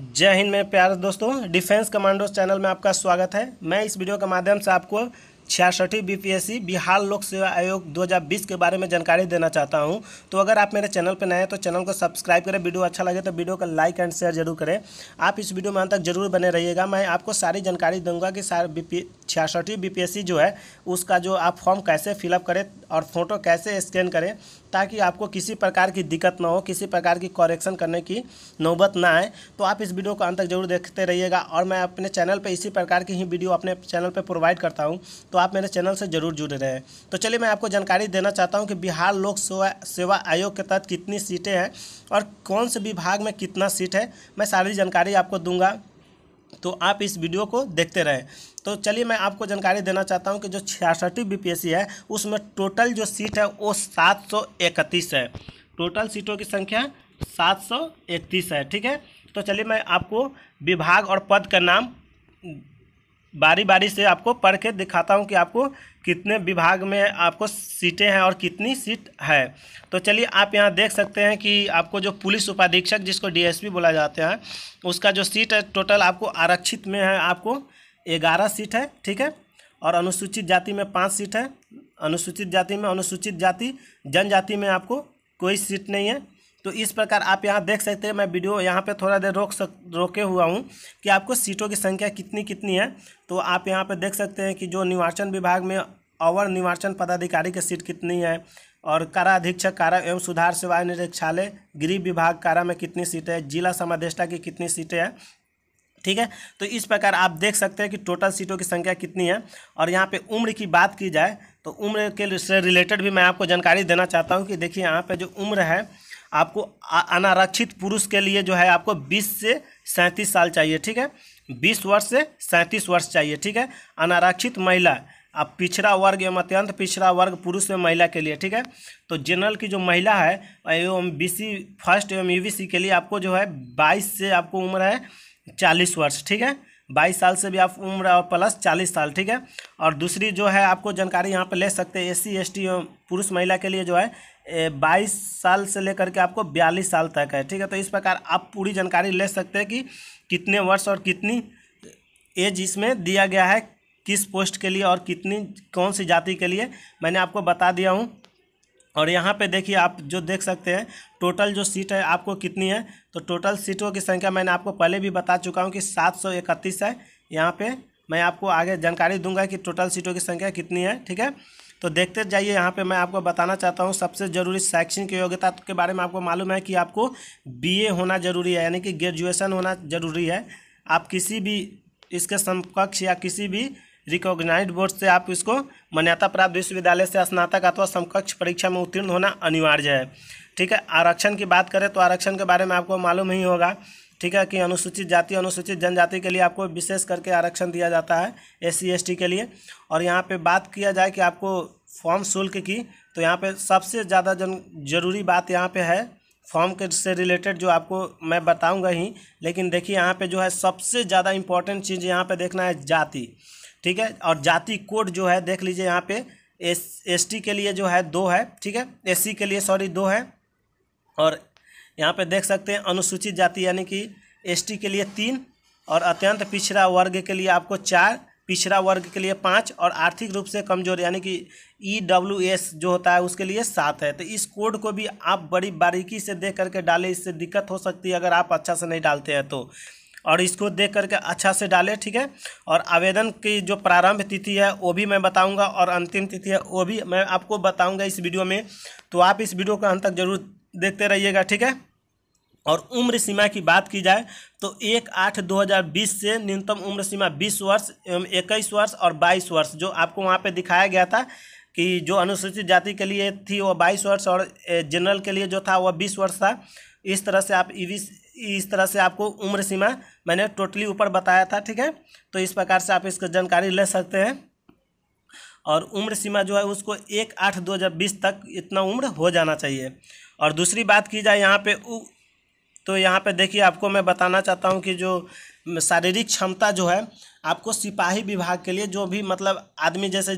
जय हिंद में प्यार दोस्तों डिफेंस कमांडोज चैनल में आपका स्वागत है मैं इस वीडियो के माध्यम से आपको छियासठी बीपीएससी बिहार लोक सेवा आयोग 2020 के बारे में जानकारी देना चाहता हूं तो अगर आप मेरे चैनल पर नए हैं तो चैनल को सब्सक्राइब करें वीडियो अच्छा लगे तो वीडियो का लाइक एंड शेयर जरूर करें आप इस वीडियो में अंत तक जरूर बने रहिएगा मैं आपको सारी जानकारी दूंगा कि सारे बी छियासठवीं बीपीएससी जो है उसका जो आप फॉर्म कैसे फिलअप करें और फ़ोटो कैसे स्कैन करें ताकि आपको किसी प्रकार की दिक्कत ना हो किसी प्रकार की कॉरेक्शन करने की नौबत ना आए तो आप इस वीडियो को अंत तक जरूर देखते रहिएगा और मैं अपने चैनल पर इसी प्रकार की ही वीडियो अपने चैनल पर प्रोवाइड करता हूँ तो आप मेरे चैनल से जरूर जुड़े रहें तो चलिए मैं आपको जानकारी देना चाहता हूँ कि बिहार लोक सेवा आयोग के तहत कितनी सीटें हैं और कौन से विभाग में कितना सीट है मैं सारी जानकारी आपको दूंगा तो आप इस वीडियो को देखते रहें तो चलिए मैं आपको जानकारी देना चाहता हूं कि जो छियासठवीं बीपीएससी है उसमें टोटल जो सीट है वो सात सौ इकतीस है टोटल सीटों की संख्या सात सौ इकतीस है ठीक है तो चलिए मैं आपको विभाग और पद का नाम बारी बारी से आपको पढ़ के दिखाता हूँ कि आपको कितने विभाग में आपको सीटें हैं और कितनी सीट है तो चलिए आप यहाँ देख सकते हैं कि आपको जो पुलिस उपाधीक्षक जिसको डीएसपी बोला जाते हैं उसका जो सीट है टोटल आपको आरक्षित में है आपको ग्यारह सीट है ठीक है और अनुसूचित जाति में पाँच सीट है अनुसूचित जाति में अनुसूचित जाति जनजाति में आपको कोई सीट नहीं है तो इस प्रकार आप यहाँ देख सकते हैं मैं वीडियो यहाँ पे थोड़ा देर रोक सक रोके हुआ हूँ कि आपको सीटों की संख्या कितनी कितनी है तो आप यहाँ पे देख सकते हैं कि जो निर्वाचन विभाग में अवर निर्वाचन पदाधिकारी की सीट कितनी है और कारा अधीक्षक कारा एवं सुधार सेवा निरीक्षालय गृह विभाग कारा में कितनी सीटें हैं जिला समादेष्टा की कितनी सीटें हैं ठीक है तो इस प्रकार आप देख सकते हैं कि टोटल सीटों की संख्या कितनी है और यहाँ पे उम्र की बात की जाए तो उम्र के से रिलेटेड भी मैं आपको जानकारी देना चाहता हूँ कि देखिए यहाँ पे जो उम्र है आपको अनारक्षित पुरुष के लिए जो है आपको बीस से सैंतीस साल चाहिए ठीक है बीस वर्ष से सैंतीस वर्ष चाहिए ठीक है अनारक्षित महिला अब पिछड़ा वर्ग एवं अत्यंत पिछड़ा वर्ग पुरुष एवं महिला के लिए ठीक है तो जनरल की जो महिला है एवं बी फर्स्ट एवं यू e के लिए आपको जो है बाईस से आपको उम्र है चालीस वर्ष ठीक है बाईस साल से भी आप उम्र और प्लस चालीस साल ठीक है और दूसरी जो है आपको जानकारी यहाँ पर ले सकते हैं एस सी एस टी पुरुष महिला के लिए जो है बाईस साल से लेकर के आपको बयालीस साल तक है ठीक है तो इस प्रकार आप पूरी जानकारी ले सकते हैं कि कितने वर्ष और कितनी एज इसमें दिया गया है किस पोस्ट के लिए और कितनी कौन सी जाति के लिए मैंने आपको बता दिया हूँ और यहाँ पे देखिए आप जो देख सकते हैं टोटल जो सीट है आपको कितनी है तो टोटल सीटों की संख्या मैंने आपको पहले भी बता चुका हूँ कि सात सौ इकतीस है यहाँ पे मैं आपको आगे जानकारी दूंगा कि टोटल सीटों की संख्या कितनी है ठीक है तो देखते जाइए यहाँ पे मैं आपको बताना चाहता हूँ सबसे ज़रूरी शैक्षणिक योग्यता के बारे में आपको मालूम है कि आपको बीए होना ज़रूरी है यानी कि ग्रेजुएसन होना ज़रूरी है आप किसी भी इसके समकक्ष या किसी भी रिकॉग्नाइज बोर्ड से आप इसको मान्यता प्राप्त विश्वविद्यालय से स्नातक अथवा समकक्ष परीक्षा में उत्तीर्ण होना अनिवार्य है ठीक है आरक्षण की बात करें तो आरक्षण के बारे में आपको मालूम ही होगा ठीक है कि अनुसूचित जाति अनुसूचित जनजाति के लिए आपको विशेष करके आरक्षण दिया जाता है एस सी के लिए और यहाँ पे बात किया जाए कि आपको फॉर्म शुल्क की तो यहाँ पे सबसे ज़्यादा जन जरूरी बात यहाँ पे है फॉर्म के से रिलेटेड जो आपको मैं बताऊँगा ही लेकिन देखिए यहाँ पे जो है सबसे ज़्यादा इम्पॉर्टेंट चीज़ यहाँ पर देखना है जाति ठीक है और जाति कोड जो है देख लीजिए यहाँ पर एस एस के लिए जो है दो है ठीक है एस के लिए सॉरी दो है और यहाँ पे देख सकते हैं अनुसूचित जाति यानी कि एसटी के लिए तीन और अत्यंत पिछड़ा वर्ग के लिए आपको चार पिछड़ा वर्ग के लिए पाँच और आर्थिक रूप से कमजोर यानी कि ई डब्ल्यू एस जो होता है उसके लिए सात है तो इस कोड को भी आप बड़ी बारीकी से देख करके डालें इससे दिक्कत हो सकती है अगर आप अच्छा से नहीं डालते हैं तो और इसको देख करके अच्छा से डालें ठीक है और आवेदन की जो प्रारंभ तिथि है वो भी मैं बताऊंगा और अंतिम तिथि है वो भी मैं आपको बताऊंगा इस वीडियो में तो आप इस वीडियो का अंत तक जरूर देखते रहिएगा ठीक है और उम्र सीमा की बात की जाए तो एक आठ दो हज़ार बीस से न्यूनतम उम्र सीमा बीस वर्ष एवं इक्कीस वर्ष और बाईस वर्ष जो आपको वहाँ पे दिखाया गया था कि जो अनुसूचित जाति के लिए थी वह बाईस वर्ष और जनरल के लिए जो था वह बीस वर्ष था इस तरह से आप इस तरह से आपको उम्र सीमा मैंने टोटली ऊपर बताया था ठीक है तो इस प्रकार से आप इसका जानकारी ले सकते हैं और उम्र सीमा जो है उसको एक आठ दो हज़ार बीस तक इतना उम्र हो जाना चाहिए और दूसरी बात की जाए यहाँ पे तो यहाँ पे देखिए आपको मैं बताना चाहता हूँ कि जो शारीरिक क्षमता जो है आपको सिपाही विभाग के लिए जो भी मतलब आदमी जैसे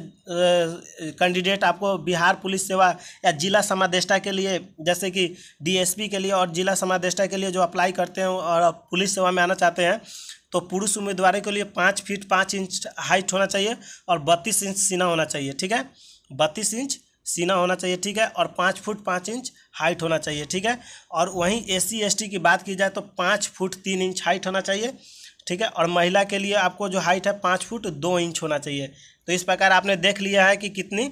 कैंडिडेट आपको बिहार पुलिस सेवा या जिला समादेष्टा के लिए जैसे कि डीएसपी के लिए और जिला समादेष्टा के लिए जो अप्लाई करते हैं और पुलिस सेवा में आना चाहते हैं तो पुरुष उम्मीदवारों के लिए पाँच फीट पाँच इंच हाइट होना चाहिए और बत्तीस इंच सीना होना चाहिए ठीक है बत्तीस इंच सीना होना चाहिए ठीक है और पाँच फुट पाँच इंच हाइट होना चाहिए ठीक है और वहीं एस सी की बात की जाए तो पाँच फुट तीन इंच हाइट होना चाहिए ठीक है और महिला के लिए आपको जो हाइट है पाँच फुट दो इंच होना चाहिए तो इस प्रकार आपने देख लिया है कि कितनी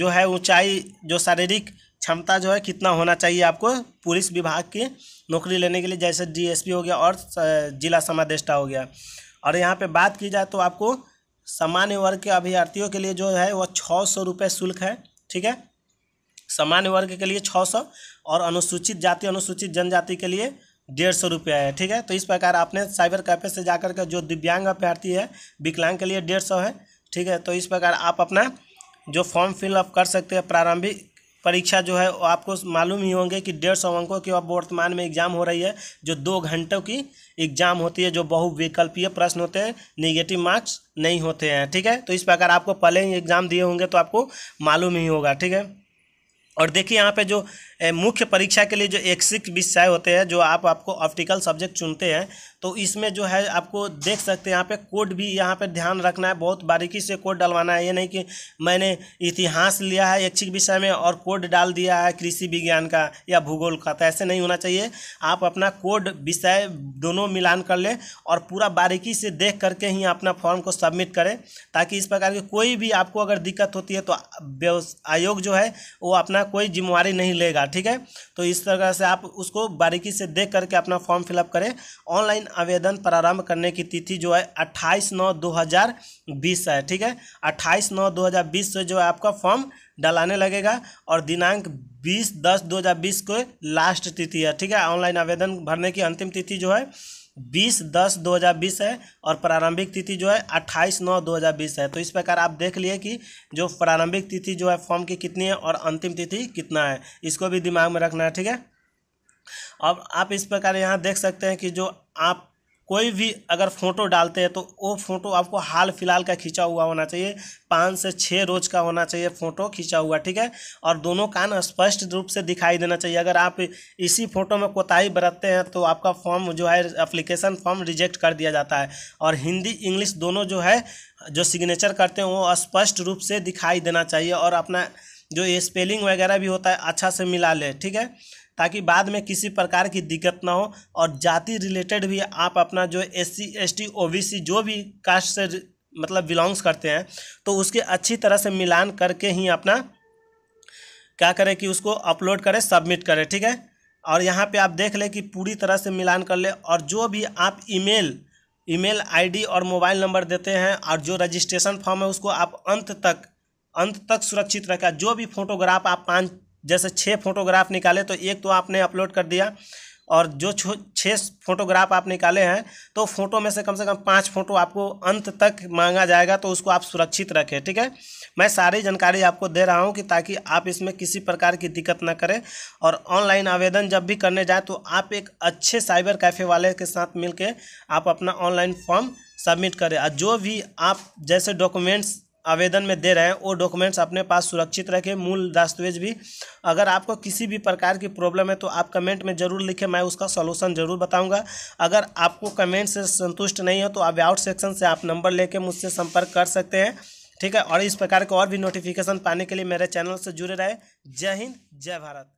जो है ऊंचाई जो शारीरिक क्षमता जो है कितना होना चाहिए आपको पुलिस विभाग की नौकरी लेने के लिए जैसे डीएसपी हो गया और जिला समादेष्टा हो गया और यहाँ पे बात की जाए तो आपको सामान्य वर्ग के अभ्यर्थियों के लिए जो है वह छः सौ रुपये शुल्क है ठीक है सामान्य वर्ग के लिए छः सौ और अनुसूचित जाति अनुसूचित जनजाति के लिए डेढ़ सौ रुपया है ठीक है तो इस प्रकार आपने साइबर कैफे से जाकर के जो दिव्यांग अभ्यर्थी है विकलांग के लिए डेढ़ सौ है ठीक है तो इस प्रकार आप अपना जो फॉर्म फिलअप कर सकते हैं प्रारंभिक परीक्षा जो है आपको मालूम ही होंगे कि डेढ़ सौ अंकों की अब वर्तमान में एग्जाम हो रही है जो दो घंटों की एग्जाम होती है जो बहुविकल्पीय प्रश्न होते हैं निगेटिव मार्क्स नहीं होते हैं ठीक है तो इस प्रकार आपको पहले ही एग्जाम दिए होंगे तो आपको मालूम ही होगा ठीक है और देखिए यहाँ पे जो मुख्य परीक्षा के लिए जो एक्सिक विषय होते हैं जो आप आपको ऑप्टिकल सब्जेक्ट चुनते हैं तो इसमें जो है आपको देख सकते हैं यहाँ पे कोड भी यहाँ पे ध्यान रखना है बहुत बारीकी से कोड डलवाना है ये नहीं कि मैंने इतिहास लिया है ऐच्छिक विषय में और कोड डाल दिया है कृषि विज्ञान का या भूगोल का तो ऐसे नहीं होना चाहिए आप अपना कोड विषय दोनों मिलान कर लें और पूरा बारीकी से देख करके ही अपना फॉर्म को सबमिट करें ताकि इस प्रकार की कोई भी आपको अगर दिक्कत होती है तो आयोग जो है वो अपना कोई जिम्मेवारी नहीं लेगा ठीक है तो इस तरह से आप उसको बारीकी से देख करके अपना फॉर्म फिलअप करें ऑनलाइन आवेदन प्रारंभ करने की तिथि जो है अट्ठाईस नौ 2020 है ठीक है अट्ठाईस नौ 2020 से जो है आपका फॉर्म डलाने लगेगा और दिनांक 20 दस 2020 को लास्ट तिथि है ठीक है ऑनलाइन आवेदन भरने की अंतिम तिथि जो है बीस दस दो हज़ार बीस है और प्रारंभिक तिथि जो है अट्ठाईस नौ दो हज़ार बीस है तो इस प्रकार आप देख लिए कि जो प्रारंभिक तिथि जो है फॉर्म की कितनी है और अंतिम तिथि कितना है इसको भी दिमाग में रखना है ठीक है अब आप इस प्रकार यहाँ देख सकते हैं कि जो आप कोई भी अगर फ़ोटो डालते हैं तो वो फ़ोटो आपको हाल फिलहाल का खींचा हुआ होना चाहिए पाँच से छः रोज का होना चाहिए फ़ोटो खींचा हुआ ठीक है और दोनों कान स्पष्ट रूप से दिखाई देना चाहिए अगर आप इसी फोटो में कोताही बरतते हैं तो आपका फॉर्म जो है अप्लीकेशन फॉर्म रिजेक्ट कर दिया जाता है और हिंदी इंग्लिश दोनों जो है जो सिग्नेचर करते हैं वो स्पष्ट रूप से दिखाई देना चाहिए और अपना जो स्पेलिंग वगैरह भी होता है अच्छा से मिला ले ठीक है ताकि बाद में किसी प्रकार की दिक्कत ना हो और जाति रिलेटेड भी आप अपना जो S C S T O B C जो भी कास्ट से मतलब बिलोंग्स करते हैं तो उसके अच्छी तरह से मिलान करके ही अपना क्या करें कि उसको अपलोड करें सबमिट करें ठीक है और यहाँ पे आप देख लें कि पूरी तरह से मिलान कर ले और जो भी आप ईमेल ईमेल आईडी और मोबाइल नंबर देते हैं और जो रजिस्ट्रेशन फॉर्म है उसको आप अंत तक अंत तक सुरक्षित रखें जो भी फोटोग्राफ आप पाँच जैसे छः फोटोग्राफ निकाले तो एक तो आपने अपलोड कर दिया और जो छः फोटोग्राफ आप निकाले हैं तो फोटो में से कम से कम पाँच फोटो आपको अंत तक मांगा जाएगा तो उसको आप सुरक्षित रखें ठीक है मैं सारी जानकारी आपको दे रहा हूं कि ताकि आप इसमें किसी प्रकार की दिक्कत ना करें और ऑनलाइन आवेदन जब भी करने जाए तो आप एक अच्छे साइबर कैफ़े वाले के साथ मिलकर आप अपना ऑनलाइन फॉर्म सबमिट करें और जो भी आप जैसे डॉक्यूमेंट्स आवेदन में दे रहे हैं वो डॉक्यूमेंट्स अपने पास सुरक्षित रखें मूल दस्तावेज भी अगर आपको किसी भी प्रकार की प्रॉब्लम है तो आप कमेंट में ज़रूर लिखें मैं उसका सॉल्यूशन ज़रूर बताऊंगा अगर आपको कमेंट से संतुष्ट नहीं हो तो आप आउट सेक्शन से आप नंबर लेके मुझसे संपर्क कर सकते हैं ठीक है और इस प्रकार के और भी नोटिफिकेशन पाने के लिए मेरे चैनल से जुड़े रहे जय हिंद जय भारत